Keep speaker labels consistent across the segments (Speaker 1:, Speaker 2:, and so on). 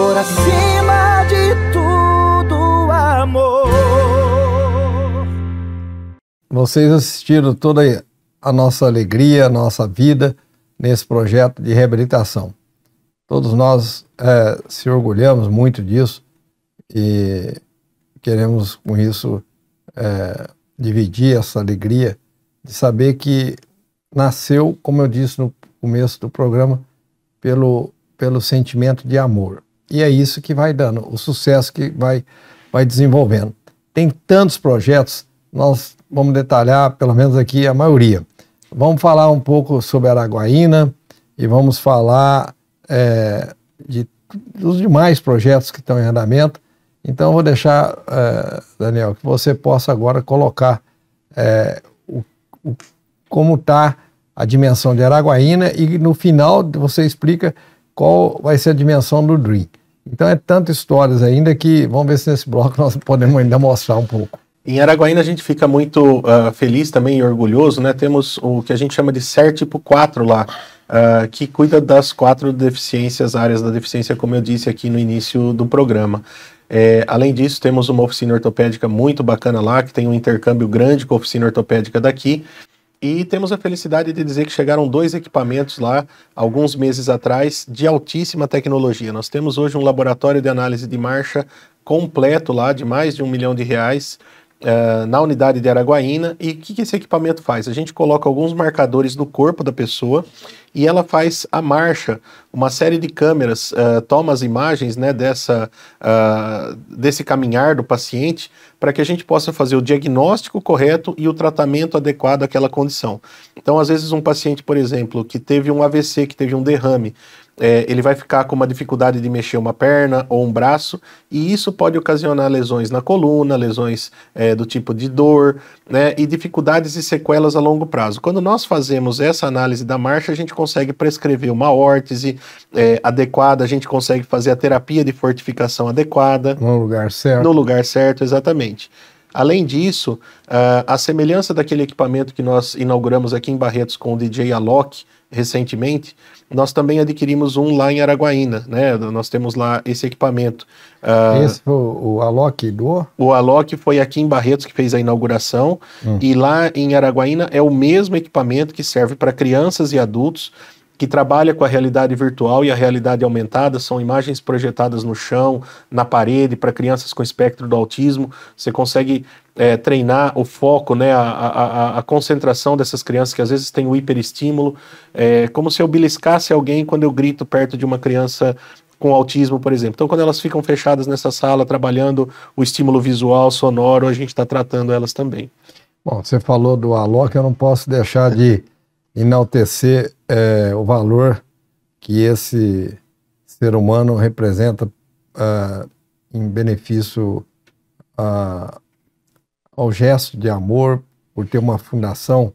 Speaker 1: por acima de tudo, amor.
Speaker 2: Vocês assistiram toda a nossa alegria, a nossa vida nesse projeto de reabilitação. Todos nós é, se orgulhamos muito disso e queremos com isso é, dividir essa alegria de saber que nasceu, como eu disse no começo do programa, pelo, pelo sentimento de amor. E é isso que vai dando, o sucesso que vai, vai desenvolvendo. Tem tantos projetos, nós vamos detalhar pelo menos aqui a maioria. Vamos falar um pouco sobre Araguaína e vamos falar é, de, dos demais projetos que estão em andamento. Então, vou deixar, é, Daniel, que você possa agora colocar é, o, o, como está a dimensão de Araguaína e no final você explica qual vai ser a dimensão do Dream. Então é tantas histórias ainda que vamos ver se nesse bloco nós podemos ainda mostrar um pouco.
Speaker 1: Em Araguaína a gente fica muito uh, feliz também e orgulhoso, né? Temos o que a gente chama de CER tipo 4 lá, uh, que cuida das quatro deficiências, áreas da deficiência, como eu disse aqui no início do programa. É, além disso, temos uma oficina ortopédica muito bacana lá, que tem um intercâmbio grande com a oficina ortopédica daqui. E temos a felicidade de dizer que chegaram dois equipamentos lá, alguns meses atrás, de altíssima tecnologia. Nós temos hoje um laboratório de análise de marcha completo lá, de mais de um milhão de reais, eh, na unidade de Araguaína. E o que, que esse equipamento faz? A gente coloca alguns marcadores no corpo da pessoa e ela faz a marcha. Uma série de câmeras uh, toma as imagens né, dessa, uh, desse caminhar do paciente para que a gente possa fazer o diagnóstico correto e o tratamento adequado àquela condição. Então, às vezes, um paciente, por exemplo, que teve um AVC, que teve um derrame, é, ele vai ficar com uma dificuldade de mexer uma perna ou um braço, e isso pode ocasionar lesões na coluna, lesões é, do tipo de dor, né, e dificuldades e sequelas a longo prazo. Quando nós fazemos essa análise da marcha, a gente consegue prescrever uma órtese é, adequada, a gente consegue fazer a terapia de fortificação adequada. No lugar certo. No lugar certo, exatamente. Além disso, ah, a semelhança daquele equipamento que nós inauguramos aqui em Barretos com o DJ Alok, recentemente, nós também adquirimos um lá em Araguaína, né? Nós temos lá esse equipamento. Uh, esse
Speaker 2: foi o, Alok do?
Speaker 1: O Alok foi aqui em Barretos que fez a inauguração hum. e lá em Araguaína é o mesmo equipamento que serve para crianças e adultos que trabalha com a realidade virtual e a realidade aumentada, são imagens projetadas no chão, na parede, para crianças com espectro do autismo. Você consegue é, treinar o foco, né, a, a, a, concentração dessas crianças que às vezes têm o hiperestímulo. É como se eu beliscasse alguém quando eu grito perto de uma criança com autismo, por exemplo. Então, quando elas ficam fechadas nessa sala, trabalhando o estímulo visual, sonoro, a gente está tratando elas também.
Speaker 2: Bom, você falou do Alok, eu não posso deixar de enaltecer é, o valor que esse ser humano representa uh, em benefício uh, ao gesto de amor, por ter uma fundação,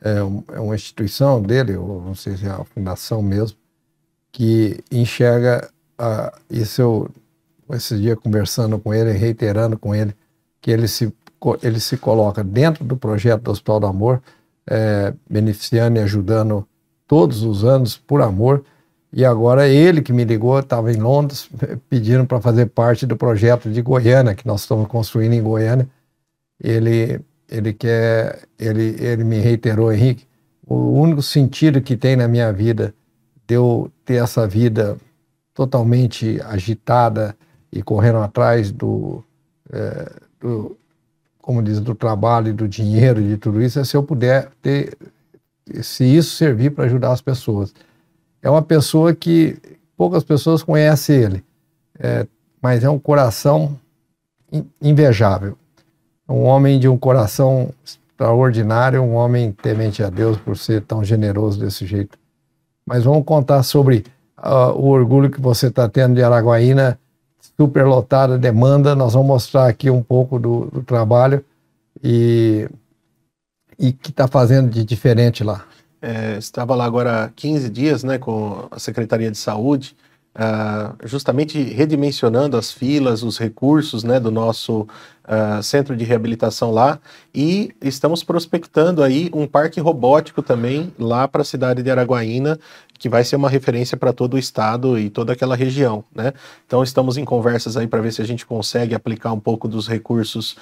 Speaker 2: é, é, uma instituição dele, ou não sei se é a fundação mesmo, que enxerga uh, ah, isso. Eu, esses dias conversando com ele, reiterando com ele, que ele se, ele se coloca dentro do projeto do Hospital do Amor é, beneficiando e ajudando todos os anos por amor. E agora é ele que me ligou, estava em Londres, pedindo para fazer parte do projeto de Goiânia, que nós estamos construindo em Goiânia. Ele, ele, quer, ele, ele me reiterou, Henrique, o único sentido que tem na minha vida de eu ter essa vida totalmente agitada e correndo atrás do, é, do como diz, do trabalho, e do dinheiro, e de tudo isso, é se eu puder ter, se isso servir para ajudar as pessoas. É uma pessoa que poucas pessoas conhecem ele, é, mas é um coração invejável. Um homem de um coração extraordinário, um homem temente a Deus por ser tão generoso desse jeito. Mas vamos contar sobre uh, o orgulho que você está tendo de Araguaína superlotada demanda. Nós vamos mostrar aqui um pouco do, do trabalho e e que está fazendo de diferente lá.
Speaker 1: É, estava lá agora 15 dias, né, com a Secretaria de Saúde, ah, justamente redimensionando as filas, os recursos, né, do nosso uh, centro de reabilitação lá e estamos prospectando aí um parque robótico também lá para a cidade de Araguaína, que vai ser uma referência para todo o estado e toda aquela região, né? Então estamos em conversas aí para ver se a gente consegue aplicar um pouco dos recursos uh,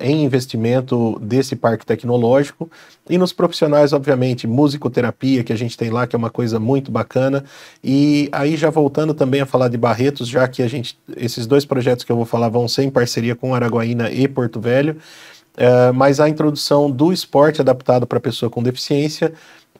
Speaker 1: em investimento desse parque tecnológico e nos profissionais, obviamente, musicoterapia que a gente tem lá, que é uma coisa muito bacana. E aí já voltando também a falar de Barretos, já que a gente esses dois projetos que eu vou falar vão ser em parceria com Araguaína e Porto Velho, é, mas a introdução do esporte adaptado para pessoa com deficiência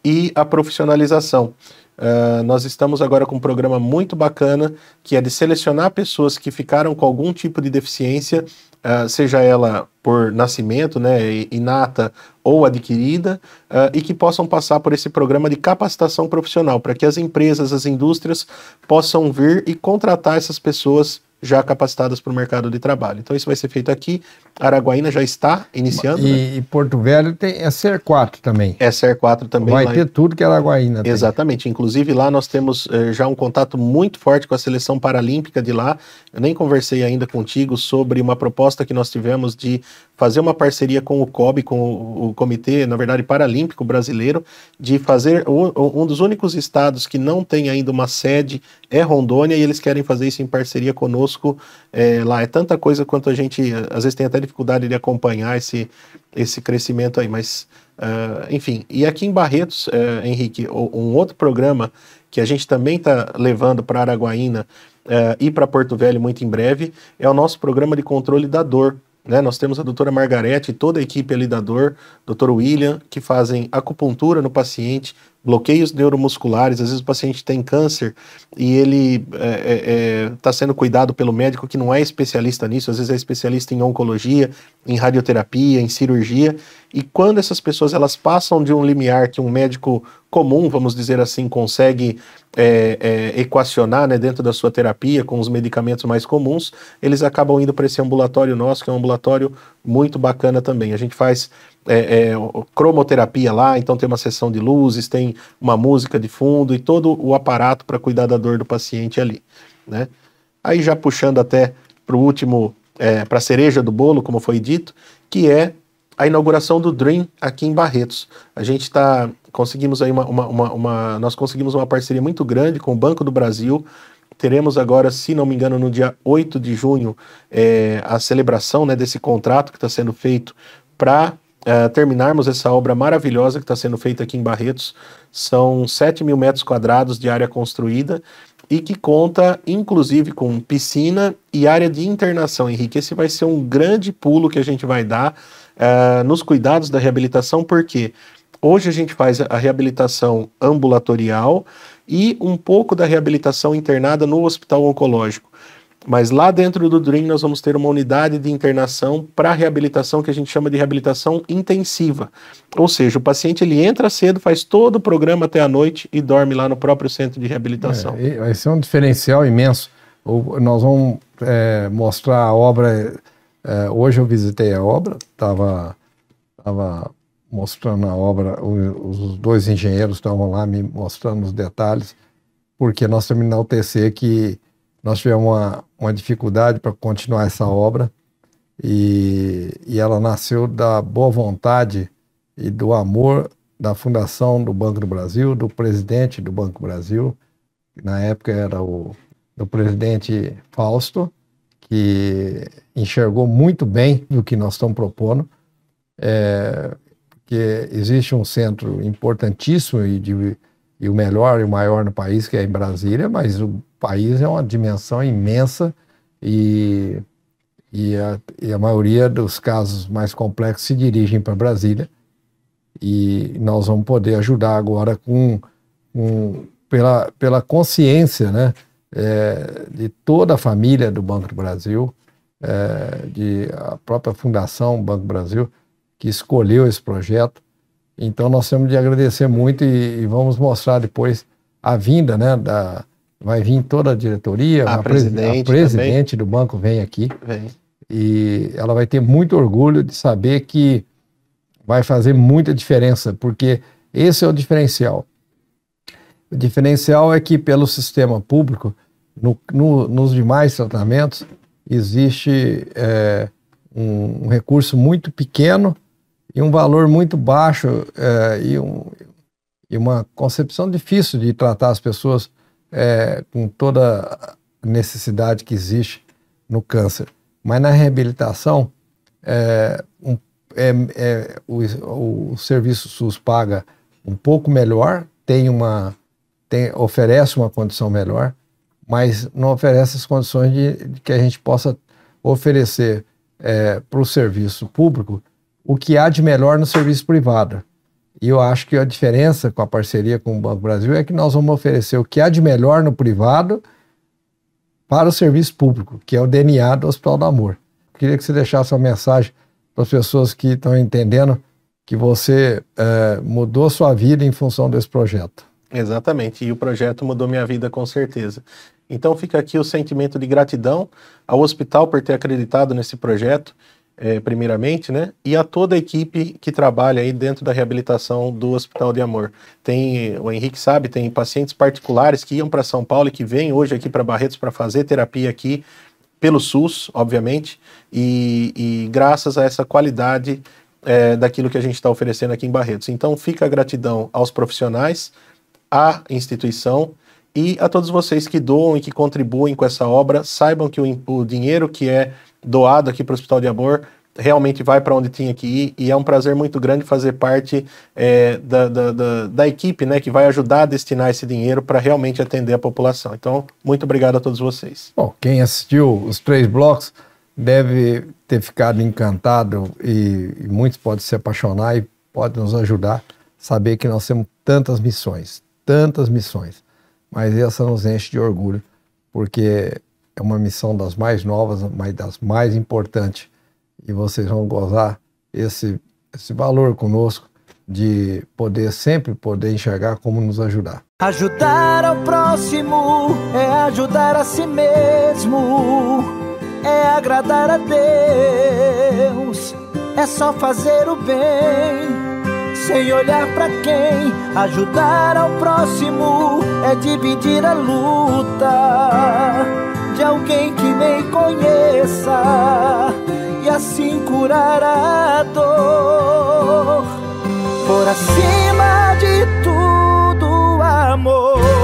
Speaker 1: e a profissionalização. Uh, nós estamos agora com um programa muito bacana que é de selecionar pessoas que ficaram com algum tipo de deficiência, uh, seja ela por nascimento, né, inata ou adquirida, uh, e que possam passar por esse programa de capacitação profissional, para que as empresas, as indústrias possam vir e contratar essas pessoas já capacitadas para o mercado de trabalho. Então isso vai ser feito aqui. Araguaína já está iniciando. E, né? e Porto Velho tem é CR4 também. É CR4 também. Vai ter em... tudo que Araguaína tem. Exatamente. Inclusive lá nós temos eh, já um contato muito forte com a seleção paralímpica de lá. Eu nem conversei ainda contigo sobre uma proposta que nós tivemos de fazer uma parceria com o COB, com o, o Comitê, na verdade, Paralímpico Brasileiro, de fazer o, um dos únicos estados que não tem ainda uma sede é Rondônia e eles querem fazer isso em parceria conosco é, lá. É tanta coisa quanto a gente, às vezes, tem até dificuldade de acompanhar esse, esse crescimento aí, mas. Uh, enfim, e aqui em Barretos, uh, Henrique, um outro programa que a gente também está levando para Araguaína uh, e para Porto Velho muito em breve é o nosso programa de controle da dor. Né? Nós temos a doutora Margarete e toda a equipe ali da dor, doutor William, que fazem acupuntura no paciente, bloqueios neuromusculares, às vezes o paciente tem câncer e ele está é, é, é tá sendo cuidado pelo médico que não é especialista nisso, às vezes é especialista em oncologia, em radioterapia, em cirurgia, e quando essas pessoas elas passam de um limiar que um médico comum, vamos dizer assim, consegue é, é equacionar né, dentro da sua terapia com os medicamentos mais comuns, eles acabam indo para esse ambulatório nosso, que é um ambulatório muito bacana também. A gente faz é, é, cromoterapia lá, então tem uma sessão de luzes, tem uma música de fundo e todo o aparato para cuidar da dor do paciente ali. Né? Aí já puxando até para o último, é, para a cereja do bolo, como foi dito, que é a inauguração do Dream aqui em Barretos. A gente está conseguimos aí uma, uma, uma, uma nós conseguimos uma parceria muito grande com o Banco do Brasil Teremos agora, se não me engano, no dia 8 de junho, é, a celebração né, desse contrato que está sendo feito para é, terminarmos essa obra maravilhosa que está sendo feita aqui em Barretos. São 7 mil metros quadrados de área construída e que conta, inclusive, com piscina e área de internação, Henrique. Esse vai ser um grande pulo que a gente vai dar é, nos cuidados da reabilitação, porque hoje a gente faz a reabilitação ambulatorial e um pouco da reabilitação internada no hospital oncológico. Mas lá dentro do Dream nós vamos ter uma unidade de internação para reabilitação que a gente chama de reabilitação intensiva. Ou seja, o paciente ele entra cedo, faz todo o programa até a noite e dorme lá no próprio centro de reabilitação.
Speaker 2: É, esse é um diferencial imenso. Nós vamos é, mostrar a obra. É, hoje eu visitei a obra, estava mostrando a obra, os dois engenheiros estavam lá me mostrando os detalhes, porque nós terminamos na UTC que nós tivemos uma, uma dificuldade para continuar essa obra e, e ela nasceu da boa vontade e do amor da fundação do Banco do Brasil, do presidente do Banco do Brasil, que na época era o do presidente Fausto, que enxergou muito bem o que nós estamos propondo. É, que existe um centro importantíssimo e, de, e o melhor e o maior no país, que é em Brasília, mas o país é uma dimensão imensa e, e, a, e a maioria dos casos mais complexos se dirigem para Brasília. E nós vamos poder ajudar agora com, com pela, pela consciência né, é, de toda a família do Banco do Brasil, é, de a própria Fundação Banco Brasil, que escolheu esse projeto. Então nós temos de agradecer muito e, e vamos mostrar depois a vinda, né? Da, vai vir toda a diretoria, a, a presidente, a presidente do banco vem aqui. Vem. E ela vai ter muito orgulho de saber que vai fazer muita diferença, porque esse é o diferencial. O diferencial é que pelo sistema público, no, no, nos demais tratamentos, existe é, um, um recurso muito pequeno e um valor muito baixo é, e, um, e, uma concepção difícil de tratar as pessoas é, com toda a necessidade que existe no câncer. Mas na reabilitação, eh, é, um, é, o, o, serviço SUS paga um pouco melhor, tem uma, tem, oferece uma condição melhor, mas não oferece as condições de, de que a gente possa oferecer para o serviço público o que há de melhor no serviço privado. E eu acho que a diferença com a parceria com o Banco Brasil é que nós vamos oferecer o que há de melhor no privado para o serviço público, que é o DNA do Hospital do Amor. Queria que você deixasse uma mensagem para as pessoas que estão entendendo que você é, mudou sua vida em função desse projeto.
Speaker 1: Exatamente, e o projeto mudou minha vida com certeza. Então fica aqui o sentimento de gratidão ao hospital por ter acreditado nesse projeto é, primeiramente, né? E a toda a equipe que trabalha aí dentro da reabilitação do Hospital de Amor. Tem, o Henrique sabe, tem pacientes particulares que iam para São Paulo e que vêm hoje aqui para Barretos para fazer terapia aqui pelo SUS, obviamente, e, e graças a essa qualidade é, daquilo que a gente está oferecendo aqui em Barretos. Então, fica a gratidão aos profissionais, à instituição e a todos vocês que doam e que contribuem com essa obra. Saibam que o, o dinheiro que é doado aqui para o Hospital de Amor realmente vai para onde tinha que ir e é um prazer muito grande fazer parte é, da, da, da, da, equipe né, que vai ajudar a destinar esse dinheiro para realmente atender a população. Então, muito obrigado a todos vocês.
Speaker 2: Bom, quem assistiu os três blocos deve ter ficado encantado e, e muitos podem se apaixonar e podem nos ajudar a saber que nós temos tantas missões, tantas missões, mas essa nos enche de orgulho porque é uma missão das mais novas, mas das mais importantes. E vocês vão gozar esse, esse valor conosco de poder sempre poder enxergar como nos ajudar. Ajudar ao próximo é ajudar a si mesmo, é agradar a Deus, é só fazer o bem, sem olhar para quem. Ajudar ao próximo é dividir a luta de alguém que nem conheça e assim curar a dor. Por acima de tudo, amor.